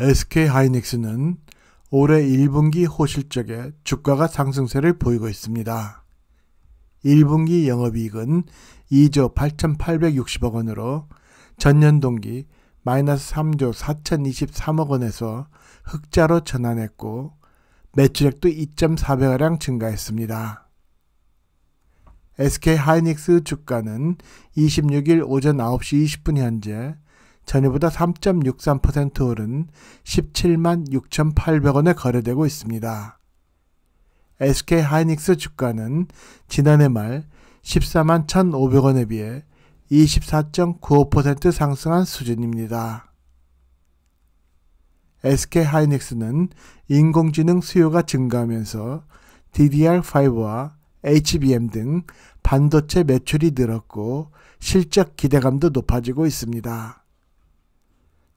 SK 하이닉스는 올해 1분기 호실적에 주가가 상승세를 보이고 있습니다. 1분기 영업이익은 2조 8,860억 원으로 전년 동기 마이너스 3조 4,023억 원에서 흑자로 전환했고 매출액도 2.4배가량 증가했습니다. SK 하이닉스 주가는 26일 오전 9시 20분 현재 전일보다 3.63% 오른 17만 6,800원에 거래되고 있습니다. SK 하이닉스 주가는 지난해 말 14만 1,500원에 비해 24.95% 상승한 수준입니다. SK 하이닉스는 인공지능 수요가 증가하면서 DDR5와 HBM 등 반도체 매출이 늘었고 실적 기대감도 높아지고 있습니다.